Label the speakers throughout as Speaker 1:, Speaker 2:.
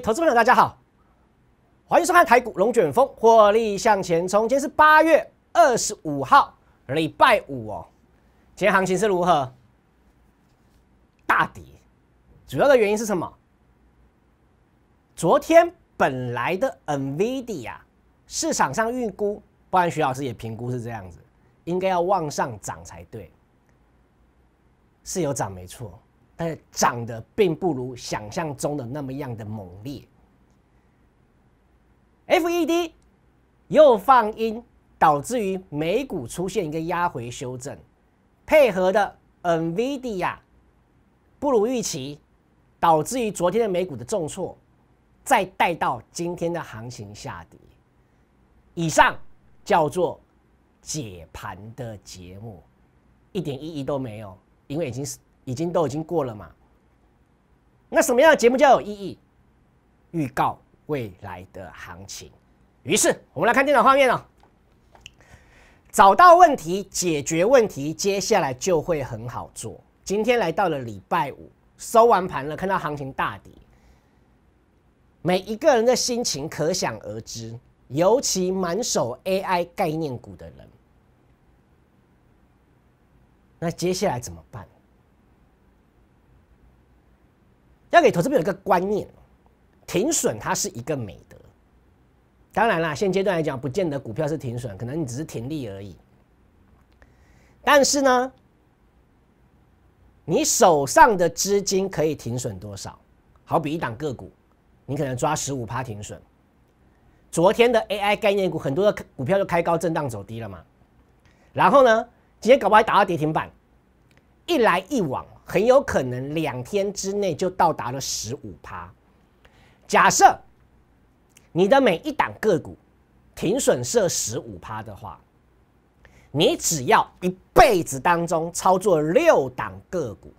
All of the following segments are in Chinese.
Speaker 1: 投资朋友，大家好，欢迎收看台股龙卷风，获利向前冲。今天是八月二十五号，礼拜五哦。今天行情是如何？大跌，主要的原因是什么？昨天本来的 NVIDIA 市场上预估，不然徐老师也评估是这样子，应该要往上涨才对，是有涨没错。长得并不如想象中的那么样的猛烈。F E D 又放音，导致于美股出现一个压回修正，配合的 N V D A 不如预期，导致于昨天的美股的重挫，再带到今天的行情下跌。以上叫做解盘的节目，一点意义都没有，因为已经是。已经都已经过了嘛？那什么样的节目叫有意义？预告未来的行情。于是我们来看电脑画面了，找到问题，解决问题，接下来就会很好做。今天来到了礼拜五，收完盘了，看到行情大跌，每一个人的心情可想而知，尤其满手 AI 概念股的人，那接下来怎么办？要给投资朋友一个观念，停损它是一个美德。当然啦，现阶段来讲，不见得股票是停损，可能你只是停利而已。但是呢，你手上的资金可以停损多少？好比一档个股，你可能抓十五趴停损。昨天的 AI 概念股很多的股票都开高震荡走低了嘛，然后呢，今天搞不好打到跌停板，一来一往。很有可能两天之内就到达了十五趴。假设你的每一档个股停损设十五趴的话，你只要一辈子当中操作六档个股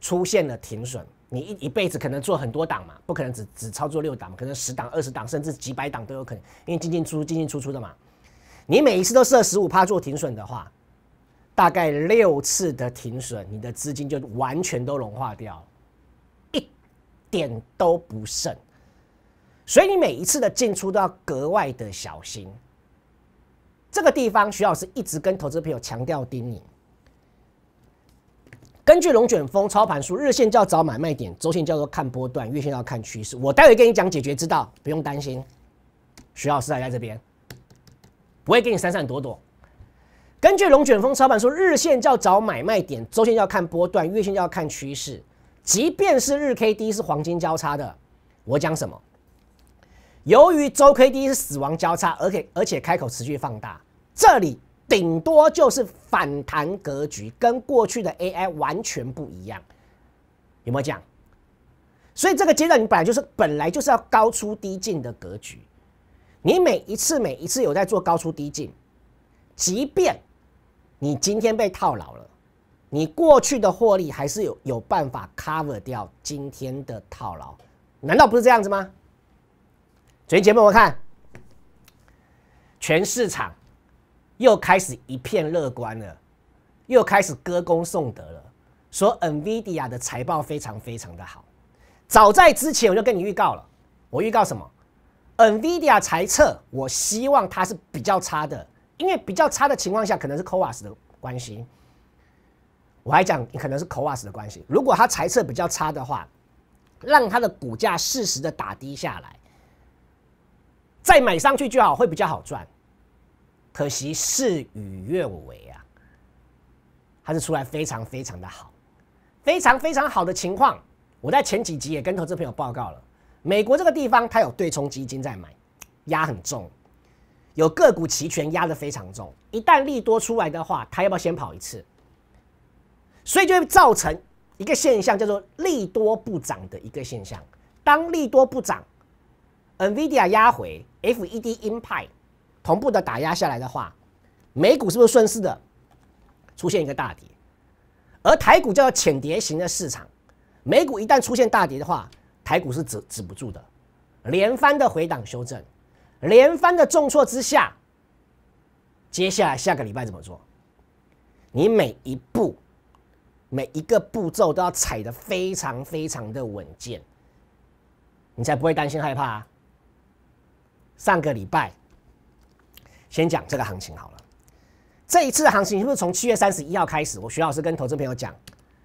Speaker 1: 出现了停损，你一一辈子可能做很多档嘛，不可能只只操作六档可能十档、二十档甚至几百档都有可能，因为进进出进进出出的嘛。你每一次都设十五趴做停损的话。大概六次的停损，你的资金就完全都融化掉，一点都不剩。所以你每一次的进出都要格外的小心。这个地方，徐老师一直跟投资朋友强调叮咛。根据龙卷风操盘术，日线叫找买卖点，周线叫做看波段，月线要看趋势。我待会跟你讲解决之道，不用担心。徐老师还在这边，不会给你闪闪躲躲。根据龙卷风操盘说，日线要找买卖点，周线要看波段，月线要看趋势。即便是日 K D 是黄金交叉的，我讲什么？由于周 K D 是死亡交叉，而且而且开口持续放大，这里顶多就是反弹格局，跟过去的 AI 完全不一样。有没有讲？所以这个阶段你本来就是本来就是要高出低进的格局，你每一次每一次有在做高出低进，即便。你今天被套牢了，你过去的获利还是有有办法 cover 掉今天的套牢，难道不是这样子吗？所以，姐妹们看，全市场又开始一片乐观了，又开始歌功颂德了，说 NVIDIA 的财报非常非常的好。早在之前我就跟你预告了，我预告什么？NVIDIA 财测，我希望它是比较差的。因为比较差的情况下，可能是 Covas 的关系。我还讲，可能是 Covas 的关系。如果他财测比较差的话，让他的股价适时的打低下来，再买上去就好，会比较好赚。可惜事与愿违啊，还是出来非常非常的好，非常非常好的情况。我在前几集也跟投资朋友报告了，美国这个地方它有对冲基金在买，压很重。有个股期权压得非常重，一旦利多出来的话，它要不要先跑一次？所以就会造成一个现象，叫做利多不涨的一个现象。当利多不涨，NVIDIA 压回，FED p 派同步的打压下来的话，美股是不是顺势的出现一个大跌？而台股叫做浅跌型的市场，美股一旦出现大跌的话，台股是止止不住的，连番的回档修正。连番的重挫之下，接下来下个礼拜怎么做？你每一步、每一个步骤都要踩得非常非常的稳健，你才不会担心害怕。啊。上个礼拜，先讲这个行情好了。这一次的行情是不是从七月三十一号开始？我徐老师跟投资朋友讲，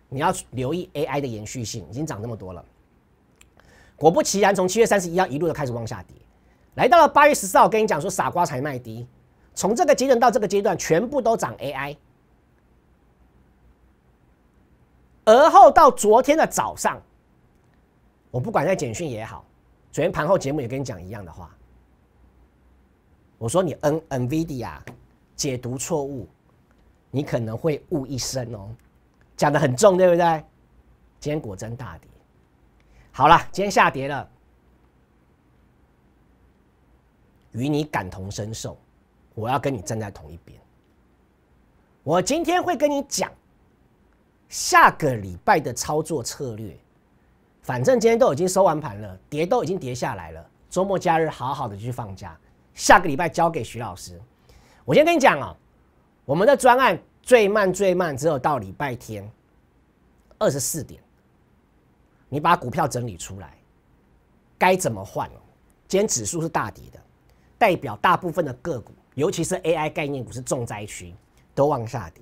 Speaker 1: 你要留意 AI 的延续性，已经涨那么多了。果不其然，从七月三十一号一路的开始往下跌。来到了八月十四号，跟你讲说傻瓜才卖低。从这个阶段到这个阶段，全部都涨 AI。而后到昨天的早上，我不管在简讯也好，昨天盘后节目也跟你讲一样的话。我说你 N Nvidia 解读错误，你可能会误一生哦。讲的很重，对不对？天果真大跌。好了，今天下跌了。与你感同身受，我要跟你站在同一边。我今天会跟你讲下个礼拜的操作策略。反正今天都已经收完盘了，跌都已经跌下来了。周末假日好好的去放假。下个礼拜交给徐老师。我先跟你讲哦，我们的专案最慢最慢只有到礼拜天二十四点。你把股票整理出来，该怎么换？今天指数是大跌的。代表大部分的个股，尤其是 AI 概念股是重灾区，都往下跌。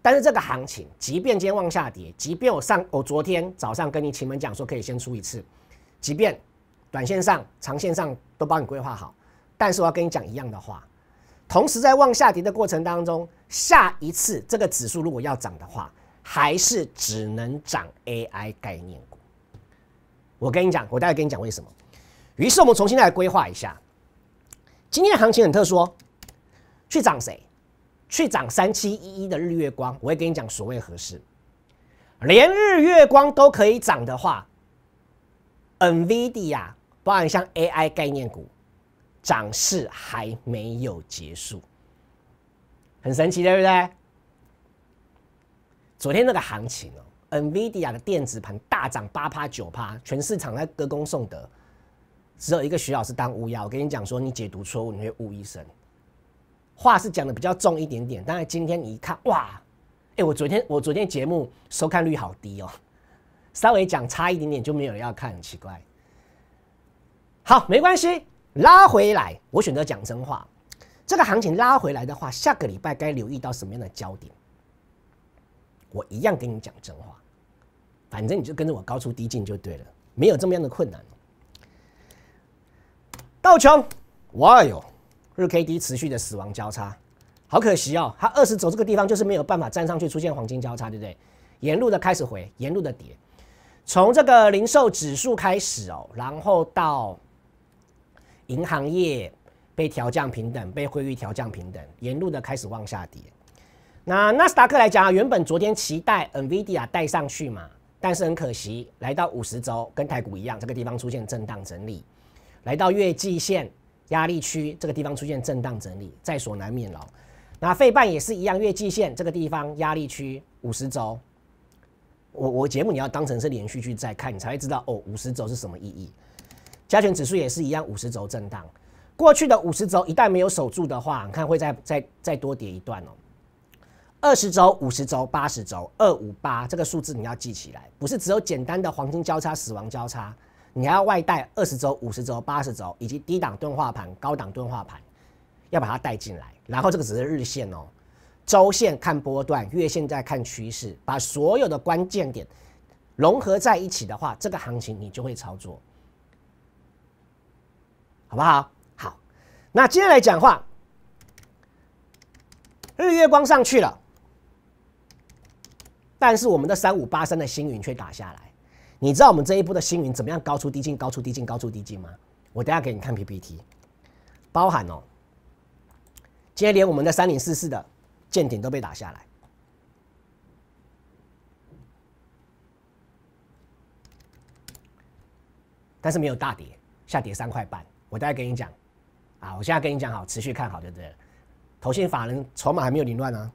Speaker 1: 但是这个行情，即便今天往下跌，即便我上我昨天早上跟你前面讲说可以先出一次，即便短线上、长线上都帮你规划好，但是我要跟你讲一样的话。同时在往下跌的过程当中，下一次这个指数如果要涨的话，还是只能涨 AI 概念股。我跟你讲，我大概跟你讲为什么。于是我们重新再来规划一下。今天的行情很特殊，去涨谁？去涨三七一一的日月光，我会跟你讲所谓何事。连日月光都可以涨的话，NVIDIA，包含像 AI 概念股，涨势还没有结束，很神奇，对不对？昨天那个行情哦，NVIDIA 的电子盘大涨八趴九趴，全市场在歌功颂德。只有一个徐老师当乌鸦，我跟你讲说，你解读错误你会误一生。话是讲的比较重一点点，但是今天你一看，哇，哎，我昨天我昨天节目收看率好低哦，稍微讲差一点点就没有人要看，很奇怪。好，没关系，拉回来，我选择讲真话。这个行情拉回来的话，下个礼拜该留意到什么样的焦点？我一样跟你讲真话，反正你就跟着我高处低进就对了，没有这么样的困难。道琼，哇哟，日 K D 持续的死亡交叉，好可惜哦。它二十轴这个地方就是没有办法站上去，出现黄金交叉，对不对？沿路的开始回，沿路的跌。从这个零售指数开始哦，然后到银行业被调降平等，被汇率调降平等，沿路的开始往下跌。那纳斯达克来讲啊，原本昨天期待 NVIDIA 带上去嘛，但是很可惜，来到五十周跟台股一样，这个地方出现震荡整理。来到月季线压力区这个地方出现震荡整理，在所难免了。那费半也是一样，月季线这个地方压力区五十轴，我我节目你要当成是连续剧在看，你才会知道哦五十轴是什么意义。加权指数也是一样，五十轴震荡，过去的五十轴一旦没有守住的话，看会再再再多跌一段哦。二十轴、五十轴、八十轴、二五八这个数字你要记起来，不是只有简单的黄金交叉、死亡交叉。你要外带二十周、五十周、八十周，以及低档钝化盘、高档钝化盘，要把它带进来。然后这个只是日线哦，周线看波段，月线在看趋势。把所有的关键点融合在一起的话，这个行情你就会操作，好不好？好。那接下来讲话，日月光上去了，但是我们的三五八三的星云却打下来。你知道我们这一步的星云怎么样高出低进高出低进高出低进吗？我等下给你看 PPT，包含哦。今天连我们的三零四四的舰艇都被打下来，但是没有大跌，下跌三块半。我等下跟你讲，啊，我现在跟你讲好，持续看好对不对？投信法人筹码还没有凌乱啊。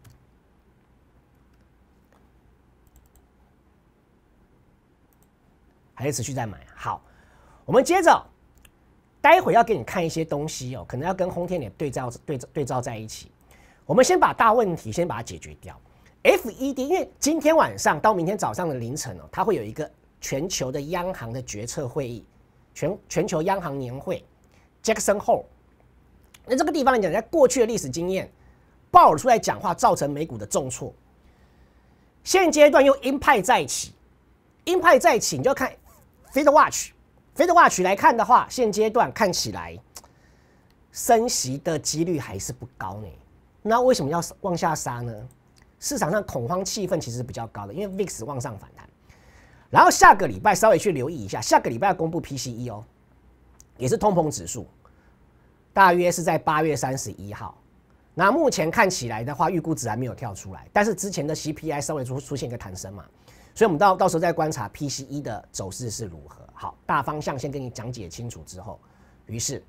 Speaker 1: 还是持续在买。好，我们接着，待会要给你看一些东西哦，可能要跟轰天雷对照、对照、对照在一起。我们先把大问题先把它解决掉。F E D，因为今天晚上到明天早上的凌晨哦，它会有一个全球的央行的决策会议，全全球央行年会，Jackson Hole。那这个地方来讲，在过去的历史经验，鲍尔出来讲话造成美股的重挫。现阶段又鹰派再起，鹰派再起，你就要看。Fed Watch，Fed Watch 来看的话，现阶段看起来升息的几率还是不高呢。那为什么要往下杀呢？市场上恐慌气氛其实比较高的，因为 VIX 往上反弹。然后下个礼拜稍微去留意一下，下个礼拜要公布 PCE 哦，也是通膨指数，大约是在八月三十一号。那目前看起来的话，预估值还没有跳出来，但是之前的 CPI 稍微出出现一个弹升嘛。所以，我们到到时候再观察 PCE 的走势是如何。好，大方向先跟你讲解清楚之后，于是，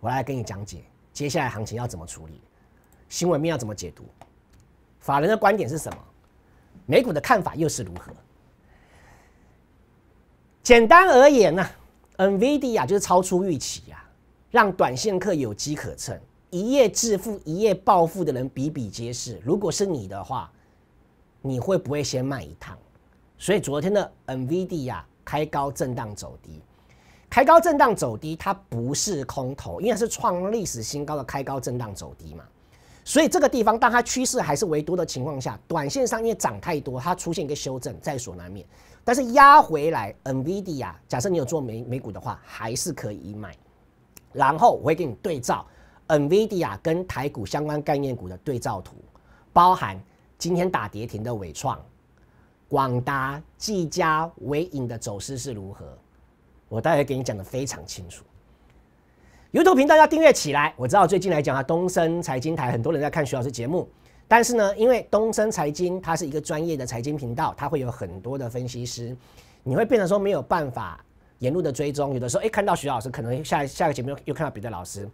Speaker 1: 我来跟你讲解接下来行情要怎么处理，新闻面要怎么解读，法人的观点是什么，美股的看法又是如何。简单而言呢，NVIDIA 啊，就是超出预期呀，让短线客有机可乘，一夜致富、一夜暴富的人比比皆是。如果是你的话，你会不会先卖一趟？所以昨天的 Nvidia 开高震荡走低，开高震荡走低，它不是空头，因为是创历史新高。的开高震荡走低嘛，所以这个地方，当它趋势还是维多的情况下，短线上因为涨太多，它出现一个修正在所难免。但是压回来 Nvidia，假设你有做美美股的话，还是可以买。然后我会给你对照 Nvidia 跟台股相关概念股的对照图，包含。今天打跌停的伟创、广达、技嘉、微影的走势是如何？我待会给你讲的非常清楚。YouTube 频道要订阅起来。我知道最近来讲啊，东升财经台很多人在看徐老师节目，但是呢，因为东升财经它是一个专业的财经频道，它会有很多的分析师，你会变得说没有办法沿路的追踪。有的时候，哎，看到徐老师，可能下下个节目又看到别的老师。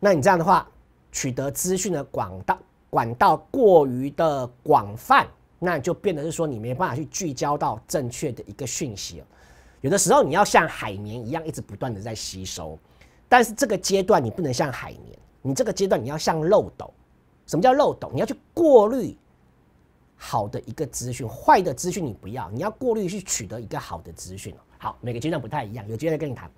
Speaker 1: 那你这样的话，取得资讯的广大。管道过于的广泛，那就变得是说你没办法去聚焦到正确的一个讯息了。有的时候你要像海绵一样，一直不断的在吸收，但是这个阶段你不能像海绵，你这个阶段你要像漏斗。什么叫漏斗？你要去过滤好的一个资讯，坏的资讯你不要，你要过滤去取得一个好的资讯好，每个阶段不太一样，有机会再跟你谈。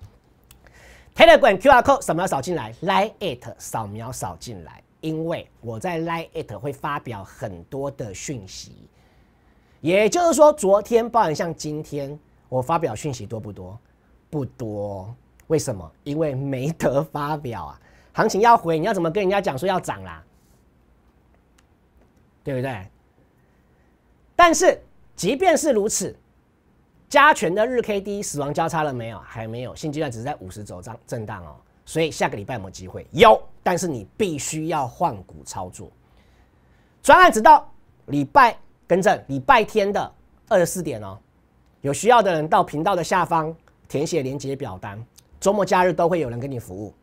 Speaker 1: Telegram QR Code，扫描扫进来 l i n e it，扫描扫进来。因为我在 l i n e it 会发表很多的讯息，也就是说，昨天包含像今天，我发表讯息多不多？不多。为什么？因为没得发表啊。行情要回，你要怎么跟人家讲说要涨啦？对不对？但是即便是如此，加权的日 K D 死亡交叉了没有？还没有。新阶段只是在五十轴涨震荡哦。所以下个礼拜有没机会？有，但是你必须要换股操作。专案直到礼拜更正礼拜天的二十四点哦，有需要的人到频道的下方填写连接表单，周末假日都会有人跟你服务。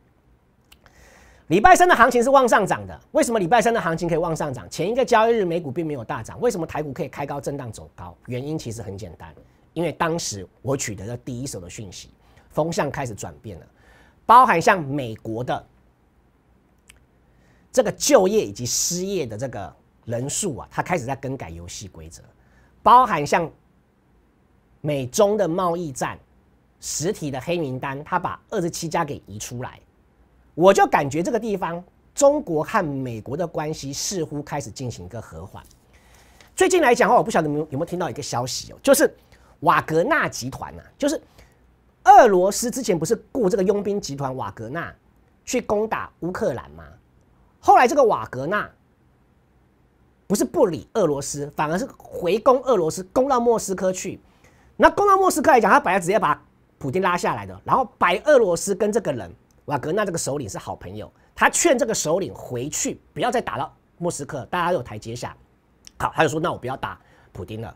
Speaker 1: 礼拜三的行情是往上涨的，为什么礼拜三的行情可以往上涨？前一个交易日美股并没有大涨，为什么台股可以开高震荡走高？原因其实很简单，因为当时我取得了第一手的讯息，风向开始转变了。包含像美国的这个就业以及失业的这个人数啊，他开始在更改游戏规则，包含像美中的贸易战、实体的黑名单，他把二十七家给移出来，我就感觉这个地方中国和美国的关系似乎开始进行一个和缓。最近来讲话，我不晓得你们有没有听到一个消息哦，就是瓦格纳集团呐，就是。俄罗斯之前不是雇这个佣兵集团瓦格纳，去攻打乌克兰吗？后来这个瓦格纳不是不理俄罗斯，反而是回攻俄罗斯，攻到莫斯科去。那攻到莫斯科来讲，他本来直接把普京拉下来的，然后白俄罗斯跟这个人瓦格纳这个首领是好朋友，他劝这个首领回去，不要再打到莫斯科，大家都有台阶下。好，他就说：“那我不要打普京了。”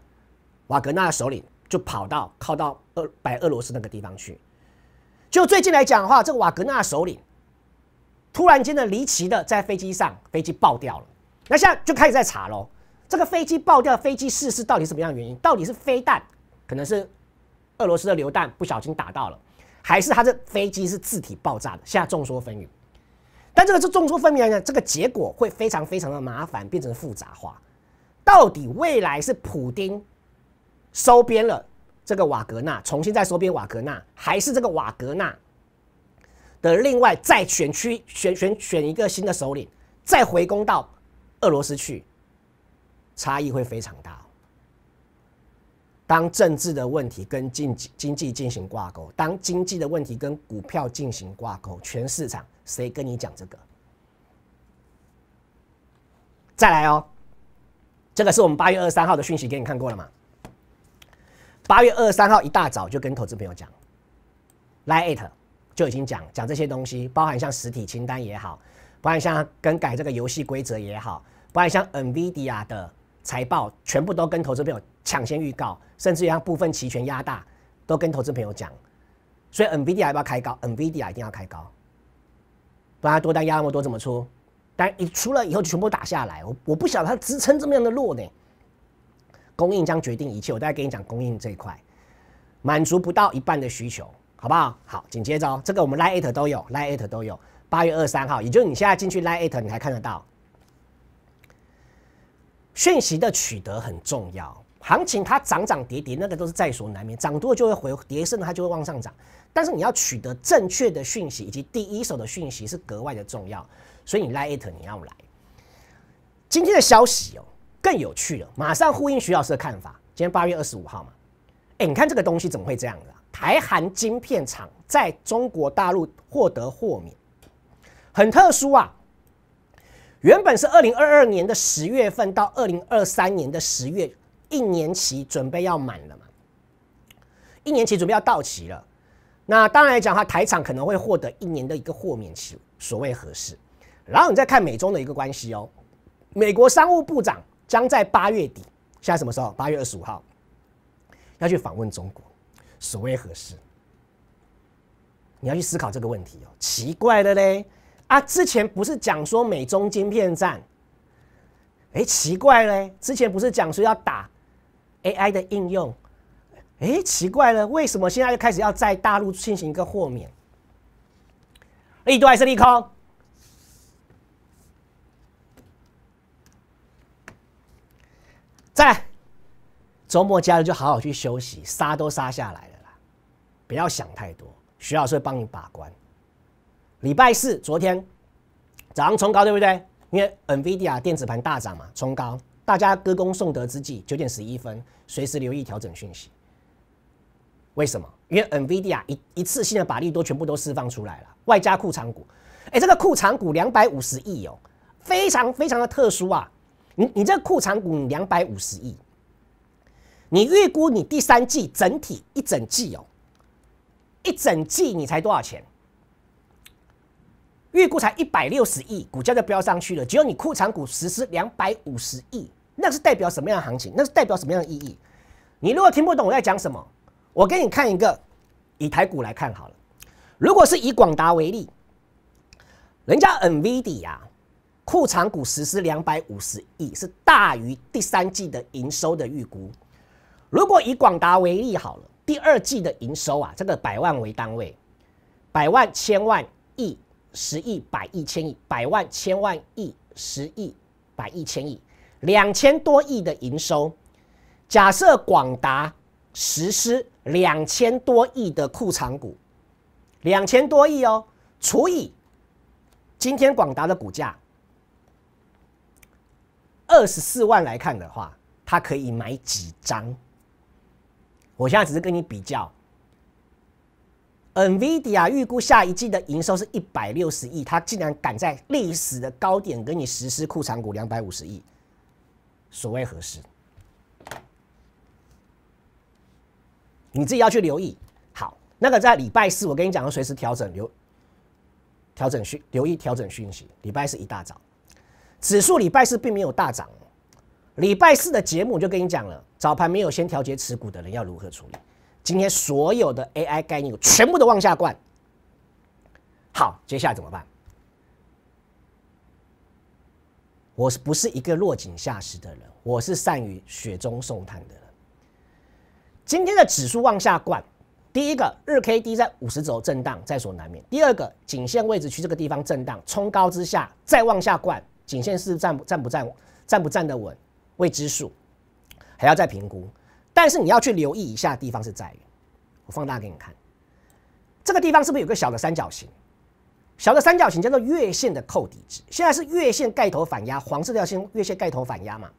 Speaker 1: 瓦格纳的首领。就跑到靠到俄白俄罗斯那个地方去。就最近来讲的话，这个瓦格纳首领突然间的离奇的在飞机上，飞机爆掉了。那现在就开始在查喽。这个飞机爆掉，飞机失事到底什么样的原因？到底是飞弹，可能是俄罗斯的榴弹不小心打到了，还是他的飞机是自体爆炸的？现在众说纷纭。但这个是众说纷纭来讲，这个结果会非常非常的麻烦，变成复杂化。到底未来是普京？收编了这个瓦格纳，重新再收编瓦格纳，还是这个瓦格纳的另外再选区选选选一个新的首领，再回攻到俄罗斯去，差异会非常大。当政治的问题跟经济经济进行挂钩，当经济的问题跟股票进行挂钩，全市场谁跟你讲这个？再来哦，这个是我们八月二十三号的讯息，给你看过了吗？八月二十三号一大早就跟投资朋友讲，Lite 就已经讲讲这些东西，包含像实体清单也好，包含像更改这个游戏规则也好，包含像 NVIDIA 的财报，全部都跟投资朋友抢先预告，甚至让部分期权压大，都跟投资朋友讲。所以 NVIDIA 要不要开高？NVIDIA 一定要开高，不然多单压那么多怎么出？但一出了以后就全部打下来，我我不晓得它支撑这么样的弱呢？供应将决定一切，我再跟你讲供应这一块，满足不到一半的需求，好不好？好，紧接着哦，这个我们 Lite 都有，Lite 都有。八月二三号，也就是你现在进去 Lite，你还看得到。讯息的取得很重要，行情它涨涨跌跌，那个都是在所难免，涨多了就会回，跌升了它就会往上涨。但是你要取得正确的讯息，以及第一手的讯息是格外的重要，所以你 Lite 你要来。今天的消息哦。更有趣了，马上呼应徐老师的看法。今天八月二十五号嘛，哎，你看这个东西怎么会这样子？台韩晶片厂在中国大陆获得豁免，很特殊啊。原本是二零二二年的十月份到二零二三年的十月，一年期准备要满了嘛，一年期准备要到期了。那当然来讲，话，台厂可能会获得一年的一个豁免期，所谓合适。然后你再看美中的一个关系哦，美国商务部长。将在八月底，现在什么时候？八月二十五号要去访问中国，所为何事？你要去思考这个问题哦。奇怪的嘞，啊，之前不是讲说美中晶片战？哎，奇怪嘞，之前不是讲说要打 AI 的应用？哎，奇怪了，为什么现在就开始要在大陆进行一个豁免？利多还是利空？在周末，假日就好好去休息，杀都杀下来了啦，不要想太多，徐老师会帮你把关。礼拜四，昨天早上冲高，对不对？因为 Nvidia 电子盘大涨嘛，冲高，大家歌功颂德之际，九点十一分，随时留意调整讯息。为什么？因为 Nvidia 一一次性的把利多全部都释放出来了，外加库藏股，哎，这个库藏股两百五十亿哦，非常非常的特殊啊。你你这库藏股两百五十亿，你预估你第三季整体一整季哦，一整季你才多少钱？预估才一百六十亿，股价就飙上去了。只有你库藏股实施两百五十亿，那是代表什么样的行情？那是代表什么样的意义？你如果听不懂我在讲什么，我给你看一个以台股来看好了。如果是以广达为例，人家 n v i d i 呀。库藏股实施两百五十亿是大于第三季的营收的预估。如果以广达为例好了，第二季的营收啊，这个百万为单位，百万、千万、亿、十亿、百亿、千亿、百万、千万、亿、十亿、百亿、千亿，两千多亿的营收。假设广达实施两千多亿的库藏股，两千多亿哦，除以今天广达的股价。二十四万来看的话，它可以买几张？我现在只是跟你比较。NVIDIA 预估下一季的营收是一百六十亿，它竟然敢在历史的高点给你实施库藏股两百五十亿，所谓何事？你自己要去留意。好，那个在礼拜四我跟你讲要随时调整留调整讯，留意调整讯息。礼拜四一大早。指数礼拜四并没有大涨，礼拜四的节目就跟你讲了，早盘没有先调节持股的人要如何处理？今天所有的 AI 概念全部都往下灌，好，接下来怎么办？我是不是一个落井下石的人？我是善于雪中送炭的人。今天的指数往下灌，第一个日 K 低在五十轴震荡在所难免，第二个颈线位置区这个地方震荡冲高之下再往下灌。仅限是站不站不站站不站得稳，未知数，还要再评估。但是你要去留意以下地方是在，我放大给你看，这个地方是不是有个小的三角形？小的三角形叫做月线的扣底值。现在是月线盖头反压，黄色的要先月线盖头反压嘛？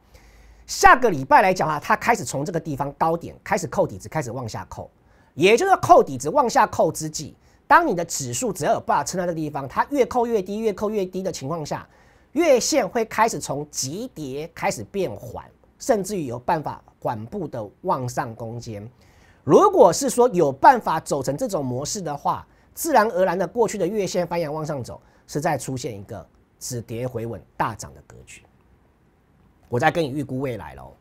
Speaker 1: 下个礼拜来讲啊，它开始从这个地方高点开始扣底值，开始往下扣，也就是扣底值往下扣之际，当你的指数只要有把撑在这地方，它越扣越低，越扣越低的情况下。月线会开始从急跌开始变缓，甚至于有办法缓步的往上攻坚。如果是说有办法走成这种模式的话，自然而然的过去的月线翻扬往上走，是在出现一个止跌回稳大涨的格局。我再跟你预估未来喽，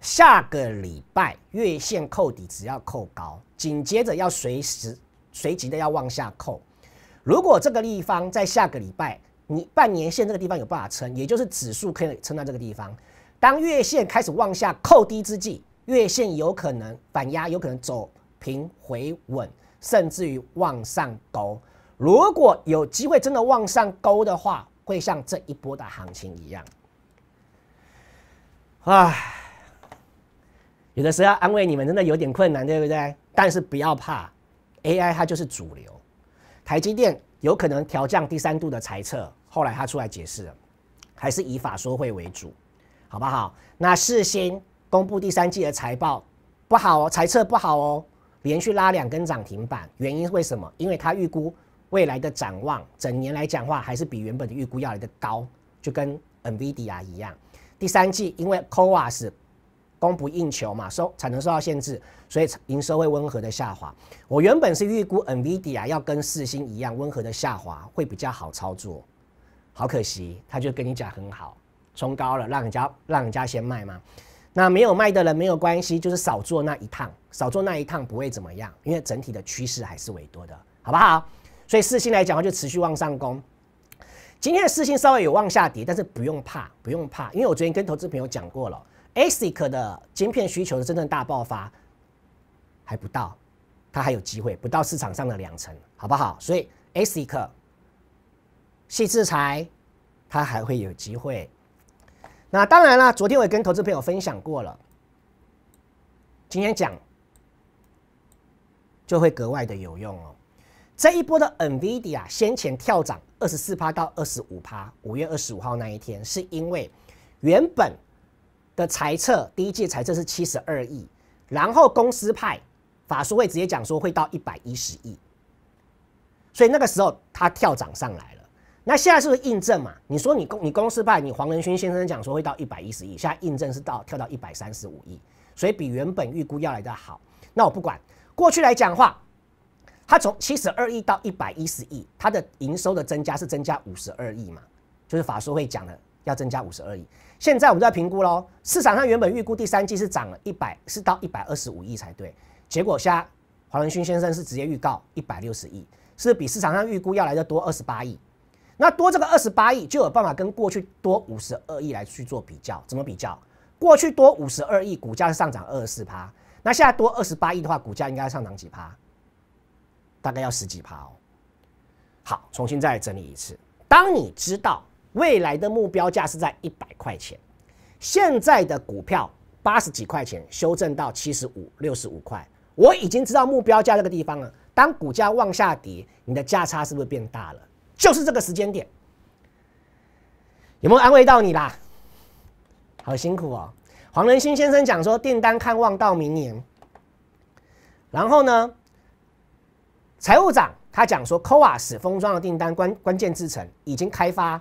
Speaker 1: 下个礼拜月线扣底只要扣高，紧接着要随时随即的要往下扣。如果这个地方在下个礼拜。你半年线这个地方有办法撑，也就是指数可以撑到这个地方。当月线开始往下扣低之际，月线有可能反压，有可能走平回稳，甚至于往上勾。如果有机会真的往上勾的话，会像这一波的行情一样。唉，有的时候安慰你们真的有点困难，对不对？但是不要怕，AI 它就是主流。台积电有可能调降第三度的猜测。后来他出来解释，还是以法说会为主，好不好？那四星公布第三季的财报不好哦，财测不好哦，连续拉两根涨停板，原因为什么？因为他预估未来的展望整年来讲话还是比原本的预估要来的高，就跟 NVIDIA 一样。第三季因为 COAS 供不应求嘛，收产能受到限制，所以营收会温和的下滑。我原本是预估 NVIDIA 要跟四星一样温和的下滑，会比较好操作。好可惜，他就跟你讲很好，冲高了，让人家让人家先卖嘛。那没有卖的人没有关系，就是少做那一趟，少做那一趟不会怎么样，因为整体的趋势还是维多的，好不好？所以四星来讲的话，就持续往上攻。今天的四星稍微有往下跌，但是不用怕，不用怕，因为我昨天跟投资朋友讲过了，ASIC 的晶片需求的真正大爆发还不到，它还有机会，不到市场上的两成，好不好？所以 ASIC。戏制裁，他还会有机会。那当然了，昨天我也跟投资朋友分享过了，今天讲就会格外的有用哦。这一波的 NVIDIA 先前跳涨二十四趴到二十五趴，五月二十五号那一天，是因为原本的财测第一季财测是七十二亿，然后公司派法叔会直接讲说会到一百一十亿，所以那个时候它跳涨上来了。那现在是不是印证嘛？你说你公你公司派你黄仁勋先生讲说会到一百一十亿，现在印证是到跳到一百三十五亿，所以比原本预估要来的好。那我不管，过去来讲话，它从七十二亿到一百一十亿，它的营收的增加是增加五十二亿嘛？就是法说会讲的要增加五十二亿。现在我们在评估喽，市场上原本预估第三季是涨了一百，是到一百二十五亿才对。结果现在黄仁勋先生是直接预告一百六十亿，是比市场上预估要来的多二十八亿。那多这个二十八亿就有办法跟过去多五十二亿来去做比较，怎么比较？过去多五十二亿，股价是上涨二十四趴，那现在多二十八亿的话，股价应该要上涨几趴？大概要十几趴哦。好，重新再整理一次。当你知道未来的目标价是在一百块钱，现在的股票八十几块钱，修正到七十五、六十五块，我已经知道目标价这个地方了。当股价往下跌，你的价差是不是变大了？就是这个时间点，有没有安慰到你啦？好辛苦哦！黄仁新先生讲说，订单看望到明年。然后呢，财务长他讲说 c o v a s 封装的订单关关键制成已经开发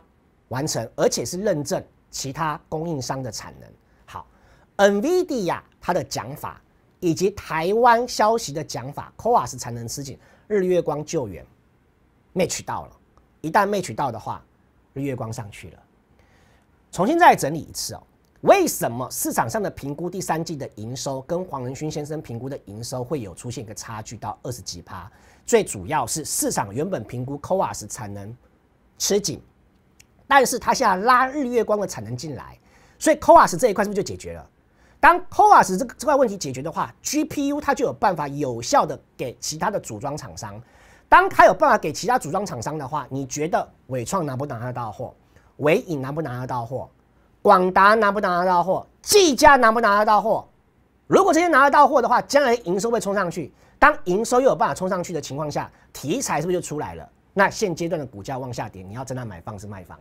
Speaker 1: 完成，而且是认证其他供应商的产能。好，NVIDIA 它的讲法以及台湾消息的讲法 c o v a s 产能吃紧，日月光救援没取到了。一旦没取到的话，日月光上去了。重新再整理一次哦，为什么市场上的评估第三季的营收跟黄仁勋先生评估的营收会有出现一个差距到二十几趴？最主要是市场原本评估 c o a s 产能吃紧，但是他现在拉日月光的产能进来，所以 c o a s 这一块是不是就解决了？当 c o a s 这这块问题解决的话，GPU 它就有办法有效的给其他的组装厂商。当他有办法给其他组装厂商的话，你觉得伟创拿不拿得到货？伟影拿不拿得到货？广达拿不拿得到货？技嘉拿不拿得到货？如果这些拿得到货的话，将来营收会冲上去。当营收又有办法冲上去的情况下，题材是不是就出来了？那现阶段的股价往下跌，你要在那买方是卖方。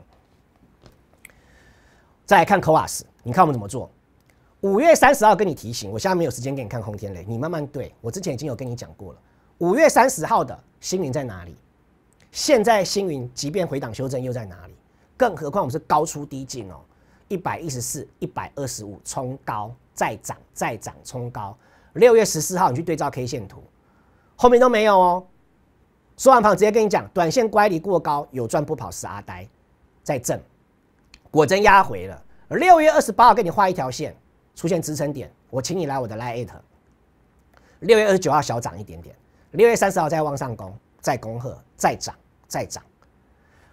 Speaker 1: 再来看 Coas，你看我们怎么做？五月三十号跟你提醒，我现在没有时间给你看轰天雷，你慢慢对。我之前已经有跟你讲过了。五月三十号的星云在哪里？现在星云即便回档修正又在哪里？更何况我们是高出低进哦，一百一十四、一百二十五冲高，再涨再涨冲高。六月十四号你去对照 K 线图，后面都没有哦。说完，朋友直接跟你讲，短线乖离过高，有赚不跑是阿呆在挣。果真压回了。六月二十八号给你画一条线，出现支撑点，我请你来我的 Lite。六月二十九号小涨一点点。六月三十号再往上攻，再攻贺，再涨，再涨。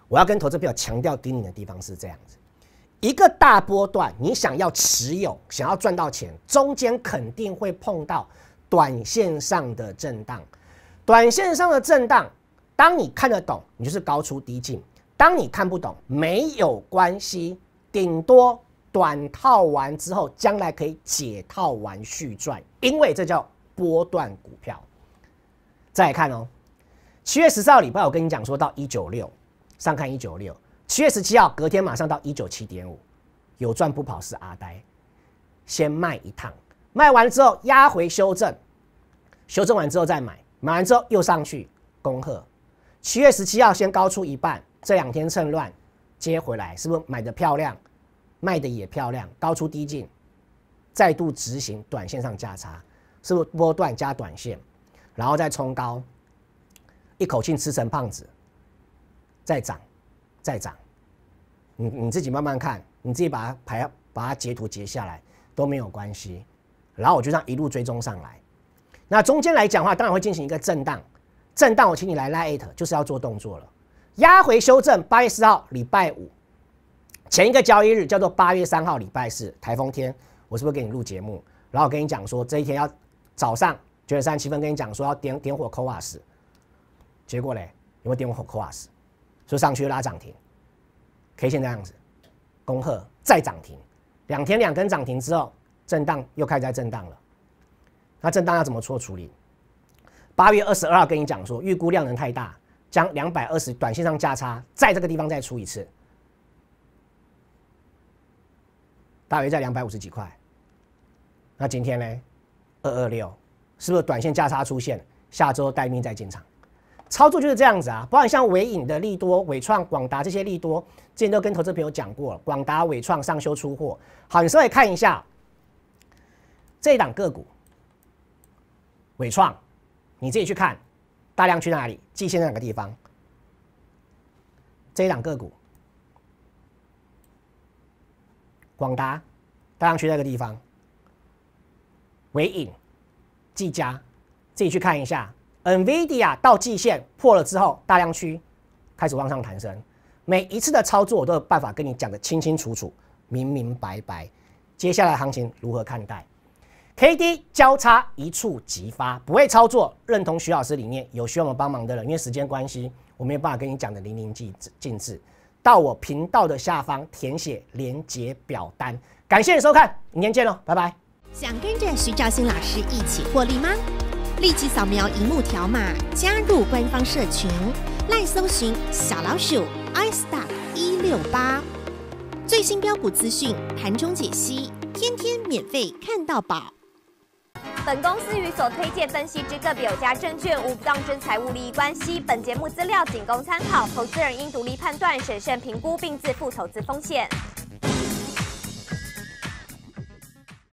Speaker 1: 我要跟投资友强调、叮咛的地方是这样子：一个大波段，你想要持有，想要赚到钱，中间肯定会碰到短线上的震荡。短线上的震荡，当你看得懂，你就是高出低进；当你看不懂，没有关系，顶多短套完之后，将来可以解套完续赚，因为这叫波段股票。再看哦，七月十四号礼拜，我跟你讲，说到一九六，上看一九六。七月十七号隔天马上到一九七点五，有赚不跑是阿呆。先卖一趟，卖完之后压回修正，修正完之后再买，买完之后又上去，恭贺。七月十七号先高出一半，这两天趁乱接回来，是不是买的漂亮，卖的也漂亮，高出低进，再度执行短线上价差，是不是波段加短线？然后再冲高，一口气吃成胖子，再涨，再涨，你你自己慢慢看，你自己把它排，把它截图截下来都没有关系。然后我就让一路追踪上来。那中间来讲的话，当然会进行一个震荡，震荡我请你来 l i g t 就是要做动作了，压回修正。八月四号，礼拜五前一个交易日叫做八月三号，礼拜四台风天，我是不是给你录节目？然后我跟你讲说，这一天要早上。九点三十七分跟你讲说要点点火扣瓦斯，结果嘞，有没有点火扣瓦斯？说上去拉涨停，K 线这样子，恭贺再涨停，两天两根涨停之后，震荡又开始在震荡了。那震荡要怎么做处理？八月二十二号跟你讲说，预估量能太大，将两百二十，短线上价差在这个地方再出一次，大约在两百五十几块。那今天嘞，二二六。是不是短线价差出现？下周待命再进场，操作就是这样子啊。包括像伟影的利多、伟创、广达这些利多，之前都跟投资朋友讲过了。广达、伟创上修出货。好，你稍微看一下这一档个股，伟创，你自己去看，大量去哪里？季线在哪个地方？这一档个股，广达，大量去那个地方？伟影。技嘉，自己去看一下，NVIDIA 到季线破了之后，大量区开始往上弹升。每一次的操作，我都有办法跟你讲的清清楚楚、明明白白。接下来行情如何看待？KD 交叉一触即发，不会操作，认同徐老师理念，有需要我帮忙的人，因为时间关系，我没有办法跟你讲的淋漓尽尽致。到我频道的下方填写连接表单。感谢你收看，明天见喽，拜拜。想跟着徐兆新老师一起获利吗？立即扫描荧幕条码，加入官方社群。耐搜寻小老鼠 i s t o r 一六八，最新标股资讯、盘中解析，天天免费看到宝。本公司与所推荐分析之个别有价证券无不当之财务利益关系。本节目资料仅供参考，投资人应独立判断、审慎评估并自负投资风险。